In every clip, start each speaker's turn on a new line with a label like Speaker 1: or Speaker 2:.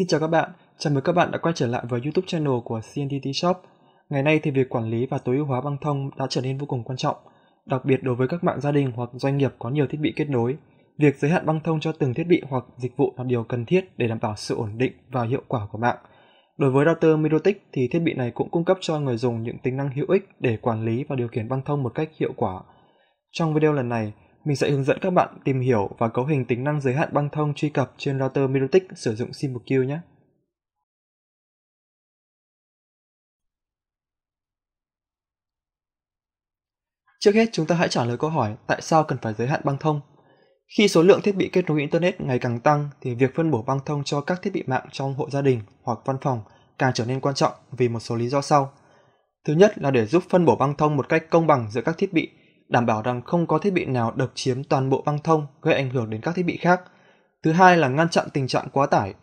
Speaker 1: Xin chào các bạn, chào mừng các bạn đã quay trở lại với YouTube channel của CNTT Shop. Ngày nay thì việc quản lý và tối ưu hóa băng thông đã trở nên vô cùng quan trọng, đặc biệt đối với các mạng gia đình hoặc doanh nghiệp có nhiều thiết bị kết nối. Việc giới hạn băng thông cho từng thiết bị hoặc dịch vụ là điều cần thiết để đảm bảo sự ổn định và hiệu quả của mạng. Đối với router Mirotic thì thiết bị này cũng cung cấp cho người dùng những tính năng hữu ích để quản lý và điều khiển băng thông một cách hiệu quả. Trong video lần này, mình sẽ hướng dẫn các bạn tìm hiểu và cấu hình tính năng giới hạn băng thông truy cập trên router Mirotic sử
Speaker 2: dụng Simbuq nhé.
Speaker 1: Trước hết chúng ta hãy trả lời câu hỏi tại sao cần phải giới hạn băng thông. Khi số lượng thiết bị kết nối Internet ngày càng tăng thì việc phân bổ băng thông cho các thiết bị mạng trong hộ gia đình hoặc văn phòng càng trở nên quan trọng vì một số lý do sau. Thứ nhất là để giúp phân bổ băng thông một cách công bằng giữa các thiết bị đảm bảo rằng không có thiết bị nào độc chiếm toàn bộ băng thông gây ảnh hưởng đến các thiết bị khác. Thứ hai là ngăn chặn tình trạng quá tải,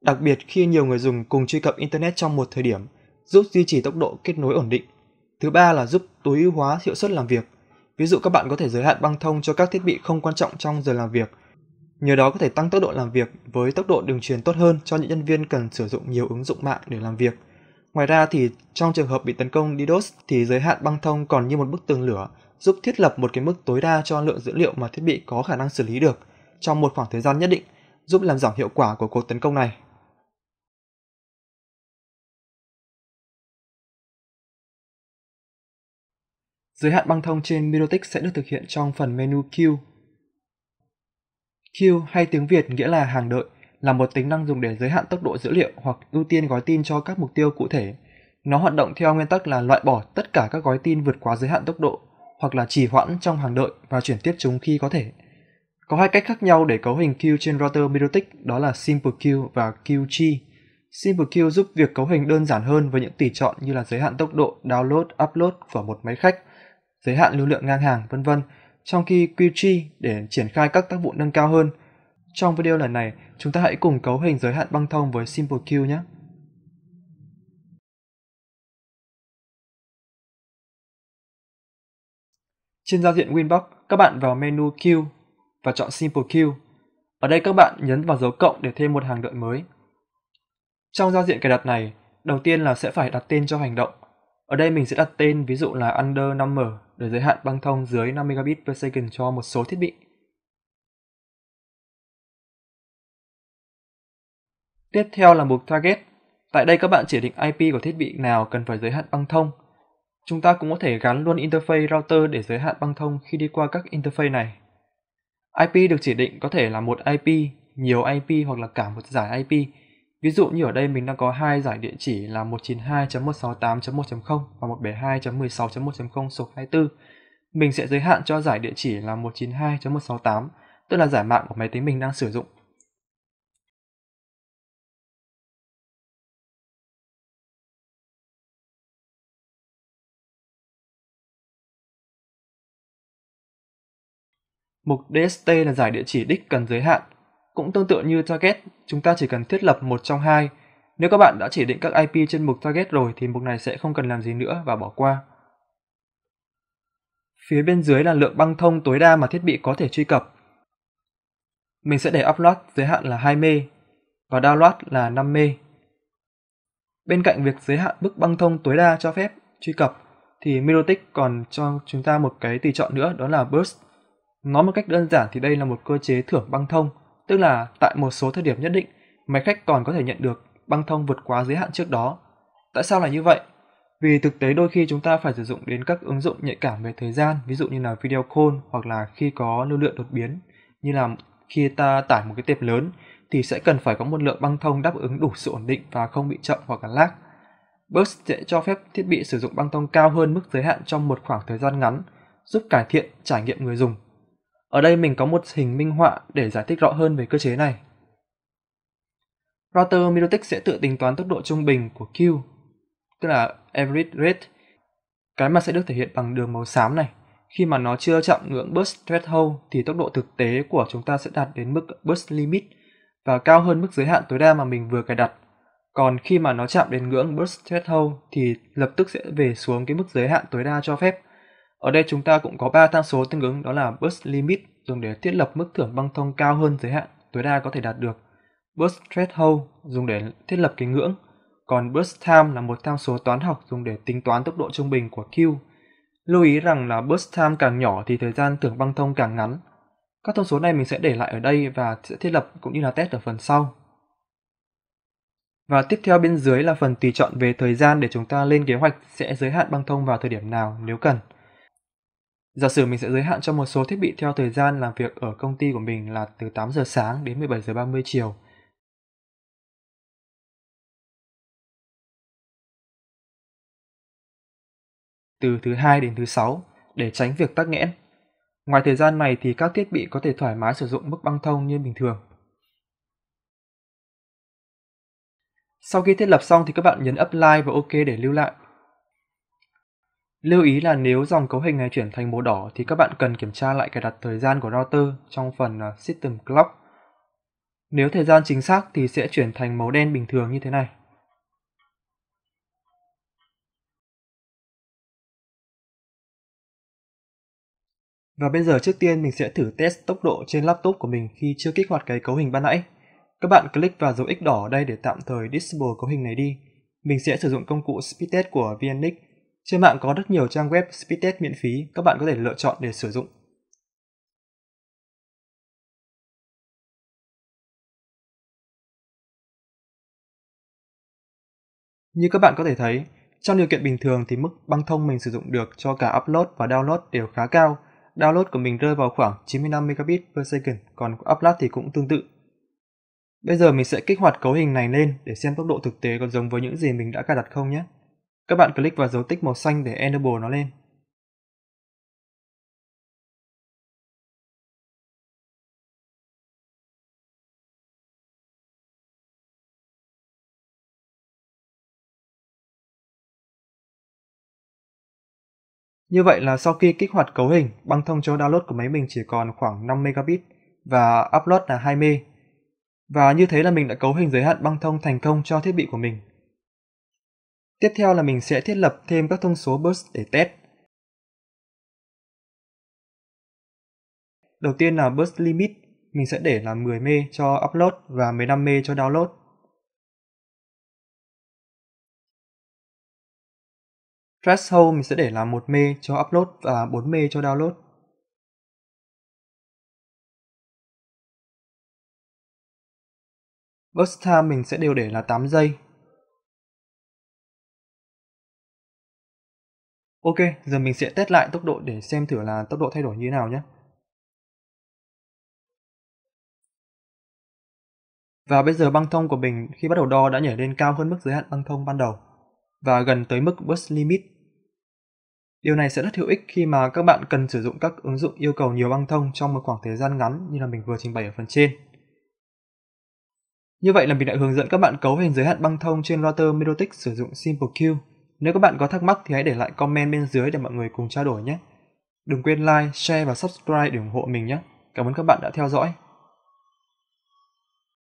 Speaker 1: đặc biệt khi nhiều người dùng cùng truy cập internet trong một thời điểm, giúp duy trì tốc độ kết nối ổn định. Thứ ba là giúp tối ưu hóa hiệu suất làm việc. Ví dụ các bạn có thể giới hạn băng thông cho các thiết bị không quan trọng trong giờ làm việc. Nhờ đó có thể tăng tốc độ làm việc với tốc độ đường truyền tốt hơn cho những nhân viên cần sử dụng nhiều ứng dụng mạng để làm việc. Ngoài ra thì trong trường hợp bị tấn công DDoS thì giới hạn băng thông còn như một bức tường lửa giúp thiết lập một cái mức tối đa cho lượng dữ liệu mà thiết bị có khả năng xử lý được trong một khoảng thời gian nhất định, giúp làm giảm hiệu quả của cuộc tấn công này. Giới hạn băng thông trên Mirotic sẽ được thực hiện trong phần menu Queue. Queue hay tiếng Việt nghĩa là hàng đợi là một tính năng dùng để giới hạn tốc độ dữ liệu hoặc ưu tiên gói tin cho các mục tiêu cụ thể. Nó hoạt động theo nguyên tắc là loại bỏ tất cả các gói tin vượt quá giới hạn tốc độ hoặc là trì hoãn trong hàng đợi và chuyển tiếp chúng khi có thể. Có hai cách khác nhau để cấu hình queue trên router Mirotic đó là Simple Queue và Queue Tree. Simple Queue giúp việc cấu hình đơn giản hơn với những tỷ chọn như là giới hạn tốc độ download, upload của một máy khách, giới hạn lưu lượng ngang hàng, vân vân. Trong khi Queue Tree để triển khai các tác vụ nâng cao hơn. Trong video lần này, chúng ta hãy cùng cấu hình giới hạn băng thông với Simple Queue nhé.
Speaker 3: Trên giao diện Winbox, các bạn vào
Speaker 1: menu Queue và chọn Simple Queue. Ở đây các bạn nhấn vào dấu cộng để thêm một hàng đợi mới. Trong giao diện cài đặt này, đầu tiên là sẽ phải đặt tên cho hành động. Ở đây mình sẽ đặt tên ví dụ là under 5M để giới hạn băng thông dưới 5 megabit per second cho
Speaker 2: một số thiết bị.
Speaker 1: Tiếp theo là mục target. Tại đây các bạn chỉ định IP của thiết bị nào cần phải giới hạn băng thông Chúng ta cũng có thể gắn luôn interface router để giới hạn băng thông khi đi qua các interface này. IP được chỉ định có thể là một IP, nhiều IP hoặc là cả một giải IP. Ví dụ như ở đây mình đang có hai giải địa chỉ là 192.168.1.0 và 172.16.1.0 sộp 24. Mình sẽ giới hạn cho giải địa chỉ là 192.168, tức là giải mạng của máy tính mình đang sử dụng Mục DST là giải địa chỉ đích cần giới hạn. Cũng tương tự như target, chúng ta chỉ cần thiết lập một trong hai. Nếu các bạn đã chỉ định các IP trên mục target rồi thì mục này sẽ không cần làm gì nữa và bỏ qua. Phía bên dưới là lượng băng thông tối đa mà thiết bị có thể truy cập. Mình sẽ để upload giới hạn là 2 mê và download là 5 mê. Bên cạnh việc giới hạn mức băng thông tối đa cho phép truy cập thì Mirotic còn cho chúng ta một cái tùy chọn nữa đó là burst Nói một cách đơn giản thì đây là một cơ chế thưởng băng thông, tức là tại một số thời điểm nhất định, máy khách còn có thể nhận được băng thông vượt quá giới hạn trước đó. Tại sao lại như vậy? Vì thực tế đôi khi chúng ta phải sử dụng đến các ứng dụng nhạy cảm về thời gian, ví dụ như là video call hoặc là khi có lưu lượng đột biến, như là khi ta tải một cái tệp lớn thì sẽ cần phải có một lượng băng thông đáp ứng đủ sự ổn định và không bị chậm hoặc là lag. Burst sẽ cho phép thiết bị sử dụng băng thông cao hơn mức giới hạn trong một khoảng thời gian ngắn, giúp cải thiện trải nghiệm người dùng ở đây mình có một hình minh họa để giải thích rõ hơn về cơ chế này. Router Mirotic sẽ tự tính toán tốc độ trung bình của Q, tức là average rate, cái mà sẽ được thể hiện bằng đường màu xám này. Khi mà nó chưa chạm ngưỡng burst threshold thì tốc độ thực tế của chúng ta sẽ đạt đến mức burst limit và cao hơn mức giới hạn tối đa mà mình vừa cài đặt. Còn khi mà nó chạm đến ngưỡng burst threshold thì lập tức sẽ về xuống cái mức giới hạn tối đa cho phép ở đây chúng ta cũng có 3 tham số tương ứng đó là burst limit dùng để thiết lập mức thưởng băng thông cao hơn giới hạn tối đa có thể đạt được, burst threshold dùng để thiết lập cái ngưỡng, còn burst time là một tham số toán học dùng để tính toán tốc độ trung bình của Q. Lưu ý rằng là burst time càng nhỏ thì thời gian thưởng băng thông càng ngắn. Các thông số này mình sẽ để lại ở đây và sẽ thiết lập cũng như là test ở phần sau. Và tiếp theo bên dưới là phần tùy chọn về thời gian để chúng ta lên kế hoạch sẽ giới hạn băng thông vào thời điểm nào nếu cần. Giả sử mình sẽ giới hạn cho một số thiết bị theo thời gian làm việc ở công ty của mình là từ 8 giờ sáng đến 17 giờ 30 chiều. Từ thứ hai đến thứ sáu để tránh việc tắc nghẽn. Ngoài thời gian này thì các thiết bị có thể thoải mái sử dụng mức băng thông như bình thường. Sau khi thiết lập xong thì các bạn nhấn Apply và OK để lưu lại. Lưu ý là nếu dòng cấu hình này chuyển thành màu đỏ thì các bạn cần kiểm tra lại cài đặt thời gian của router trong phần à, System Clock. Nếu thời gian chính xác thì sẽ chuyển thành màu đen bình thường như thế này.
Speaker 3: Và bây giờ trước tiên mình
Speaker 2: sẽ
Speaker 1: thử test tốc độ trên laptop của mình khi chưa kích hoạt cái cấu hình ban nãy. Các bạn click vào dấu X đỏ đây để tạm thời disable cấu hình này đi. Mình sẽ sử dụng công cụ Speed Test của VNX trên mạng có rất nhiều trang web speed test miễn phí các bạn có thể lựa chọn để sử dụng. Như các bạn có thể thấy, trong điều kiện bình thường thì mức băng thông mình sử dụng được cho cả upload và download đều khá cao. Download của mình rơi vào khoảng 95 megabit per second, còn upload thì cũng tương tự. Bây giờ mình sẽ kích hoạt cấu hình này lên để xem tốc độ thực tế có giống với những gì mình đã cài đặt không nhé. Các bạn click vào dấu tích
Speaker 3: màu xanh để enable nó lên.
Speaker 1: Như vậy là sau khi kích hoạt cấu hình, băng thông cho download của máy mình chỉ còn khoảng 5 megabit và upload là 20. Và như thế là mình đã cấu hình giới hạn băng thông thành công cho thiết bị của mình. Tiếp theo là mình sẽ thiết lập thêm các
Speaker 2: thông số burst để test. Đầu tiên là burst limit, mình sẽ để là 10 mê cho upload và 15 mê cho download.
Speaker 3: Threshold mình sẽ để là 1 mê cho upload và 4 mê cho download. Burst time mình sẽ đều để là 8 giây Ok, giờ mình sẽ test lại tốc độ để xem thử là tốc độ thay đổi như thế nào nhé. Và bây giờ băng thông của
Speaker 1: mình khi bắt đầu đo đã nhảy lên cao hơn mức giới hạn băng thông ban đầu và gần tới mức burst limit. Điều này sẽ rất hữu ích khi mà các bạn cần sử dụng các ứng dụng yêu cầu nhiều băng thông trong một khoảng thời gian ngắn như là mình vừa trình bày ở phần trên. Như vậy là mình đã hướng dẫn các bạn cấu hình giới hạn băng thông trên router Melotix sử dụng SimpleQ nếu các bạn có thắc mắc thì hãy để lại comment bên dưới để mọi người cùng trao đổi nhé. Đừng quên like, share và subscribe để ủng hộ mình nhé. Cảm ơn các bạn đã theo dõi.